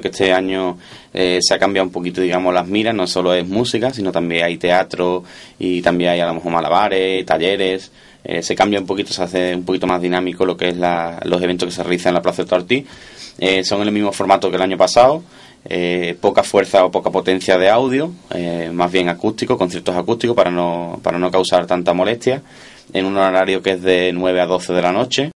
que este año eh, se ha cambiado un poquito, digamos, las miras, no solo es música, sino también hay teatro y también hay a lo mejor malabares, talleres, eh, se cambia un poquito, se hace un poquito más dinámico lo que es los eventos que se realizan en la Plaza de Tortí, eh, son en el mismo formato que el año pasado, poca fuerza o poca potencia de audio, más bien acústico, conciertos acústicos para no, para no causar tanta molestia, en un horario que es de 9 a 12 de la noche.